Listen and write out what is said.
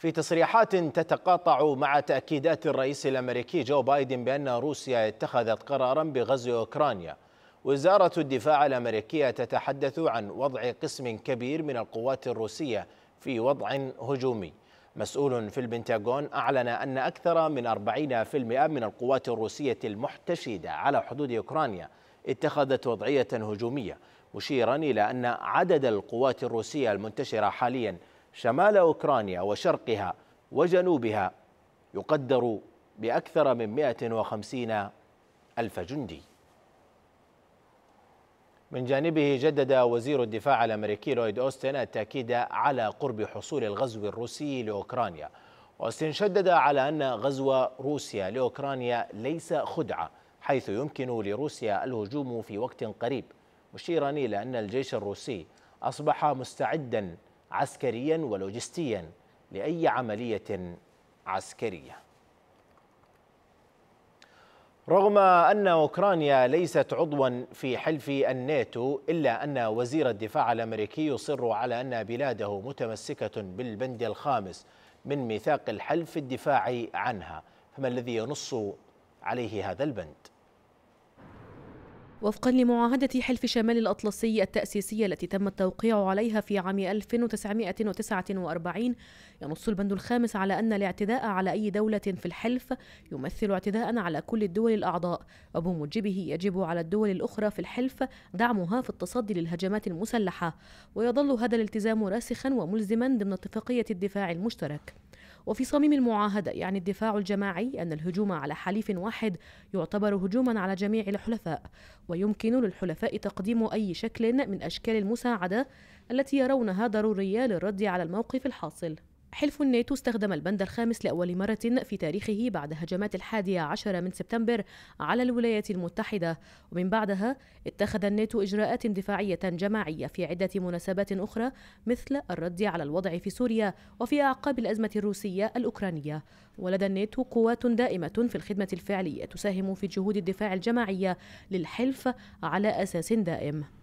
في تصريحات تتقاطع مع تأكيدات الرئيس الأمريكي جو بايدن بأن روسيا اتخذت قرارا بغزو أوكرانيا وزارة الدفاع الأمريكية تتحدث عن وضع قسم كبير من القوات الروسية في وضع هجومي مسؤول في البنتاغون أعلن أن أكثر من 40% من القوات الروسية المحتشدة على حدود أوكرانيا اتخذت وضعية هجومية مشيرا إلى أن عدد القوات الروسية المنتشرة حاليا شمال أوكرانيا وشرقها وجنوبها يقدر بأكثر من 150 ألف جندي من جانبه جدد وزير الدفاع الأمريكي لويد أوستن التأكيد على قرب حصول الغزو الروسي لأوكرانيا أوستن شدد على أن غزو روسيا لأوكرانيا ليس خدعة حيث يمكن لروسيا الهجوم في وقت قريب مشيرا إلى أن الجيش الروسي أصبح مستعدا عسكريا ولوجستيا لأي عملية عسكرية رغم أن أوكرانيا ليست عضوا في حلف الناتو إلا أن وزير الدفاع الأمريكي يصر على أن بلاده متمسكة بالبند الخامس من ميثاق الحلف الدفاعي عنها فما الذي ينص عليه هذا البند؟ وفقا لمعاهدة حلف شمال الأطلسي التأسيسية التي تم التوقيع عليها في عام 1949 ينص البند الخامس على أن الاعتداء على أي دولة في الحلف يمثل اعتداء على كل الدول الأعضاء وبموجبه يجب على الدول الأخرى في الحلف دعمها في التصدي للهجمات المسلحة ويظل هذا الالتزام راسخا وملزما ضمن اتفاقية الدفاع المشترك وفي صميم المعاهدة يعني الدفاع الجماعي أن الهجوم على حليف واحد يعتبر هجوما على جميع الحلفاء ويمكن للحلفاء تقديم أي شكل من أشكال المساعدة التي يرونها ضرورية للرد على الموقف الحاصل حلف الناتو استخدم البند الخامس لأول مرة في تاريخه بعد هجمات الحادية عشر من سبتمبر على الولايات المتحدة ومن بعدها اتخذ الناتو إجراءات دفاعية جماعية في عدة مناسبات أخرى مثل الرد على الوضع في سوريا وفي أعقاب الأزمة الروسية الأوكرانية ولدى الناتو قوات دائمة في الخدمة الفعلية تساهم في جهود الدفاع الجماعية للحلف على أساس دائم